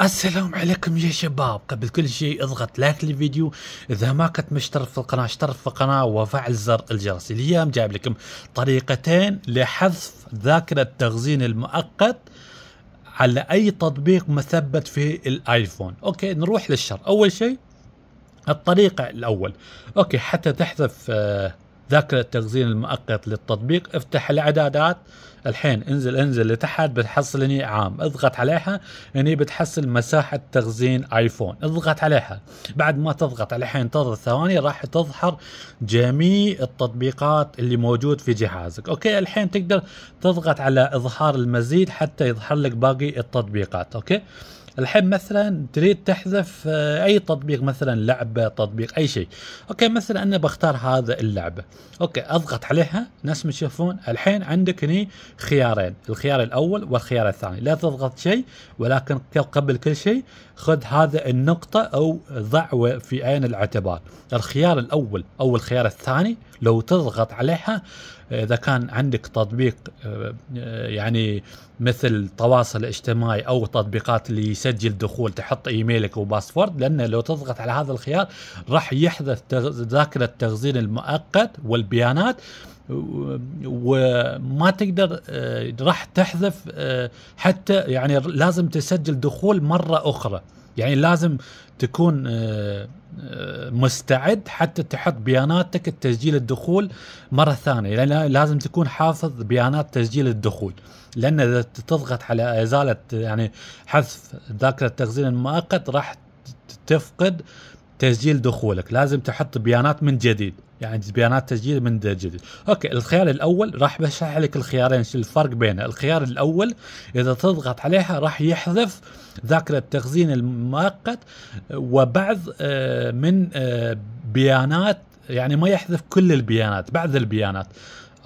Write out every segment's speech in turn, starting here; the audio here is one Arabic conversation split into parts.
السلام عليكم يا شباب قبل كل شيء اضغط لايك للفيديو اذا ما كنت مشترك في القناة اشترك في القناة وفعل زر الجرس اليوم جايب لكم طريقتين لحذف ذاكرة التخزين المؤقت على اي تطبيق مثبت في الايفون اوكي نروح للشر اول شيء الطريقة الاول اوكي حتى تحذف آه ذاكرة التخزين المؤقت للتطبيق افتح الاعدادات الحين انزل انزل لتحت بتحصل هني عام اضغط عليها هني بتحصل مساحة تخزين ايفون اضغط عليها بعد ما تضغط الحين انتظر ثواني راح تظهر جميع التطبيقات اللي موجود في جهازك اوكي الحين تقدر تضغط على اظهار المزيد حتى يظهر لك باقي التطبيقات اوكي الحين مثلا تريد تحذف آه، اي تطبيق مثلا لعبه تطبيق اي شيء اوكي مثلا انا بختار هذا اللعبه اوكي اضغط عليها نفس ما تشوفون الحين عندك هني خيارين الخيار الاول والخيار الثاني لا تضغط شيء ولكن قبل كل شيء خذ هذا النقطه او ضعه في عين الاعتبار الخيار الاول او الخيار الثاني لو تضغط عليها اذا كان عندك تطبيق آه، آه، يعني مثل تواصل اجتماعي او تطبيقات اللي يسجل دخول تحط ايميلك وباسورد لان لو تضغط على هذا الخيار راح يحدث ذاكره التخزين المؤقت والبيانات وما تقدر آه، راح تحذف آه، حتى يعني لازم تسجل دخول مره اخرى يعني لازم تكون آه، آه، مستعد حتى تحط بياناتك التسجيل الدخول مرة ثانية يعني لأن لازم تكون حافظ بيانات تسجيل الدخول لأن إذا تضغط على إزالة يعني حذف ذاكرة التخزين المؤقت راح تفقد تسجيل دخولك لازم تحط بيانات من جديد يعني بيانات تسجيل من جديد اوكي الخيار الاول راح بشرح لك الخيارين شو الفرق بينه الخيار الاول اذا تضغط عليها راح يحذف ذاكرة تخزين المؤقت وبعض آه، من آه، بيانات يعني ما يحذف كل البيانات بعض البيانات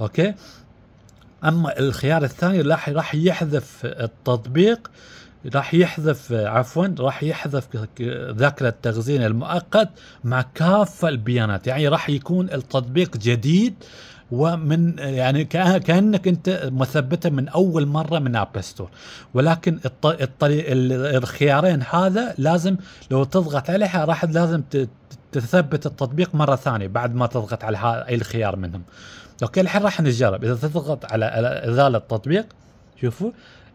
اوكي اما الخيار الثاني راح راح يحذف التطبيق راح يحذف عفوا راح يحذف ذاكره التخزين المؤقت مع كافه البيانات يعني راح يكون التطبيق جديد ومن يعني كانك انت مثبته من اول مره من اب ستور ولكن الطريق الخيارين هذا لازم لو تضغط عليها راح لازم تثبت التطبيق مره ثانيه بعد ما تضغط على اي خيار منهم اوكي الحين راح نجرب اذا تضغط على ازاله التطبيق شوفوا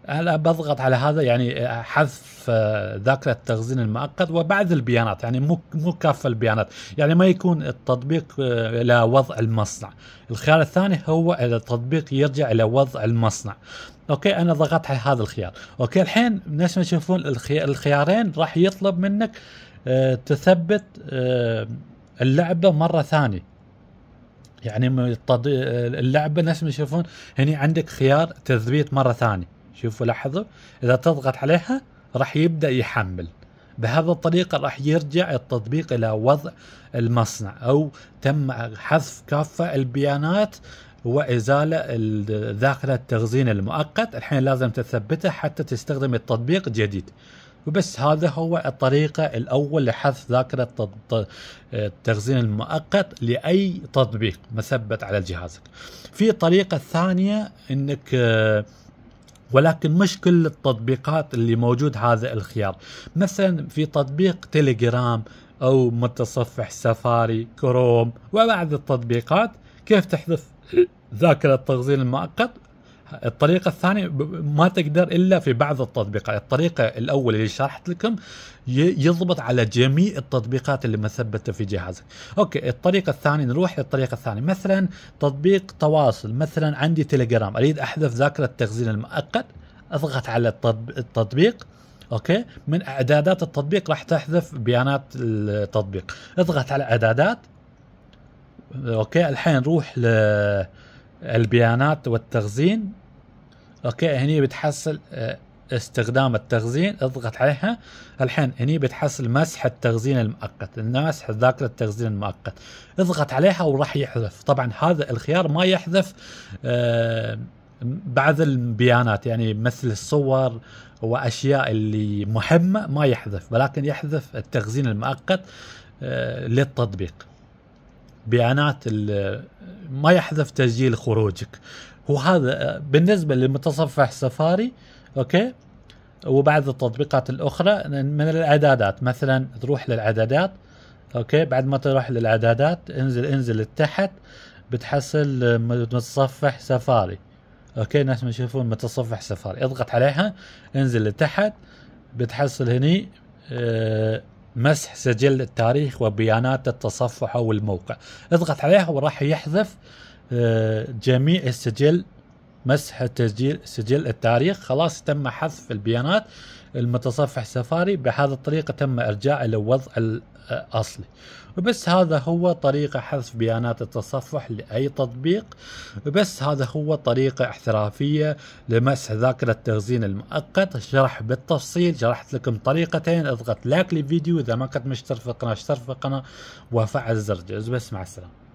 هلا بضغط على هذا يعني آه، حذف آه، ذاكره التخزين المؤقت وبعد البيانات يعني مو مو كافه البيانات يعني ما يكون التطبيق آه، الى وضع المصنع الخيار الثاني هو اذا التطبيق يرجع الى وضع المصنع اوكي انا ضغطت على هذا الخيار اوكي الحين نفس ما تشوفون الخيارين راح يطلب منك تثبت اللعبه مره ثانيه يعني اللعبه نفس ما تشوفون هني عندك خيار تثبيت مره ثانيه شوفوا لاحظوا إذا تضغط عليها راح يبدأ يحمل بهذه الطريقة راح يرجع التطبيق إلى وضع المصنع أو تم حذف كافة البيانات وإزالة ذاخرة التخزين المؤقت الحين لازم تثبته حتى تستخدم التطبيق جديد وبس هذا هو الطريقة الأول لحذف ذاكرة التخزين المؤقت لأي تطبيق مثبت على جهازك في طريقة ثانية أنك آه، ولكن مش كل التطبيقات اللي موجود هذا الخيار مثلا في تطبيق تيليجرام او متصفح سفاري كروم وبعض التطبيقات كيف تحذف ذاكرة التخزين المؤقت الطريقة الثانية ما تقدر إلا في بعض التطبيقات الطريقة الأولى اللي شرحت لكم يضبط على جميع التطبيقات اللي مثبتة في جهازك أوكي الطريقة الثانية نروح للطريقة الثانية مثلا تطبيق تواصل مثلا عندي تليجرام أريد أحذف ذاكرة التخزين المؤقت أضغط على التطبيق اوكي من اعدادات التطبيق راح تحذف بيانات التطبيق اضغط على اعدادات اوكي الحين نروح البيانات والتخزين اوكي هني بتحصل آه، استخدام التخزين اضغط عليها الحين هني بتحصل مسح التخزين المؤقت مسح ذاكرة التخزين المؤقت اضغط عليها وراح يحذف طبعا هذا الخيار ما يحذف آه، بعض البيانات يعني مثل الصور واشياء اللي مهمه ما يحذف ولكن يحذف التخزين المؤقت آه، للتطبيق بيانات ما يحذف تسجيل خروجك وهذا بالنسبه لمتصفح سفاري اوكي وبعض التطبيقات الاخرى من الاعدادات مثلا تروح للاعدادات اوكي بعد ما تروح للاعدادات انزل انزل لتحت بتحصل متصفح سفاري اوكي ناس ما يشوفون متصفح سفاري اضغط عليها انزل لتحت بتحصل هني آه، مسح سجل التاريخ وبيانات التصفح او الموقع اضغط عليها وراح يحذف جميع السجل مسح التسجيل سجل التاريخ خلاص تم حذف البيانات المتصفح سفاري بهذه الطريقة تم إرجاع إلى الوضع الأصلي وبس هذا هو طريقة حذف بيانات التصفح لأي تطبيق وبس هذا هو طريقة احترافية لمسح ذاكرة التخزين المؤقت شرح بالتفصيل شرحت لكم طريقتين اضغط لايك للفيديو إذا ما كنت مشترك في القناة اشترك في القناة وفعل زر جرس بس مع السلامة